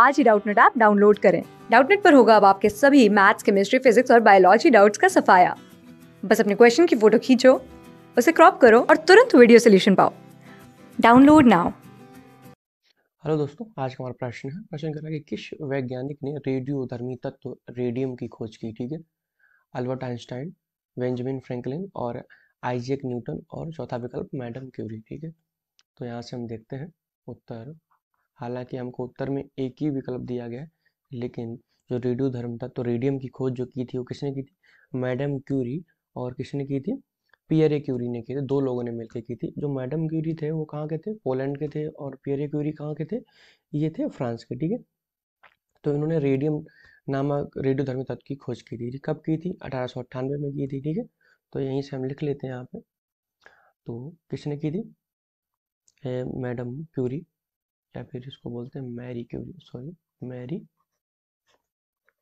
आज ही Doubtnut app download करें डाउटनेट पर होगा अब आपके सभी मैथ्स केमिस्ट्री फिजिक्स और बायोलॉजी डाउट्स का सफाया बस अपने क्वेश्चन की फोटो खींचो उसे क्रॉप करो और तुरंत वीडियो सोल्यूशन पाओ डाउनलोड नाउ हेलो दोस्तों आज का हमारा प्रश्न है प्रश्न रहा है कि किस वैज्ञानिक ने रेडियोधर्मी तत्व रेडियम की खोज की ठीक है अल्बर्ट आइंस्टाइन बेंजामिन फ्रैंकलिन और आइजैक न्यूटन और चौथा विकल्प मैडम क्यूरी ठीक है तो यहाँ से हम देखते हैं उत्तर हालांकि हमको उत्तर में एक ही विकल्प दिया गया लेकिन जो रेडियो धर्म था तो रेडियम की खोज जो की थी वो किसने की थी मैडम क्यूरी और किसने की थी पियरे क्यूरी ने की थी दो लोगों ने मिलकर की थी जो मैडम क्यूरी थे वो कहाँ के थे पोलैंड के थे और पियरे क्यूरी कहाँ के थे ये थे फ्रांस के ठीक है तो इन्होंने रेडियम नामक रेडियो धर्म तत्व की खोज की थी कब की थी अठारह में की थी ठीक है तो यहीं से हम लिख लेते हैं यहाँ पे तो किसने की थी मैडम क्यूरी या फिर इसको बोलते हैं Marie Curie sorry Marie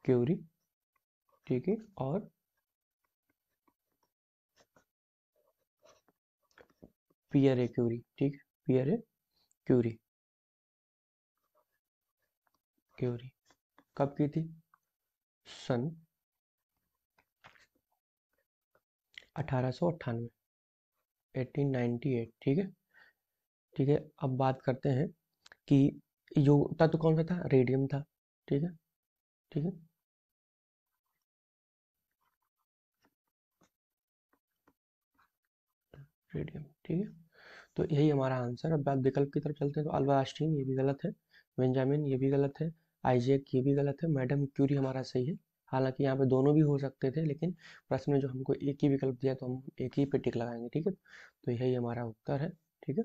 Curie ठीक है और पियर ए क्यूरी ठीक है पियर ए क्यूरी क्यूरी कब की थी सन अठारह सौ अट्ठानवे एटीन नाइनटी एट ठीक है ठीक है अब बात करते हैं कि यो तत्व तो कौन सा था रेडियम था ठीक है ठीक है रेडियम ठीक है तो यही हमारा आंसर अब आप विकल्प की तरफ चलते हैं तो अल्वास्टीन ये भी गलत है बेंजामिन ये भी गलत है आइजेक ये भी गलत है मैडम क्यूरी हमारा सही है हालांकि यहाँ पे दोनों भी हो सकते थे लेकिन प्रश्न में जो हमको एक ही विकल्प दिया तो हम एक ही पे टिक लगाएंगे ठीक है तो यही हमारा उत्तर है ठीक है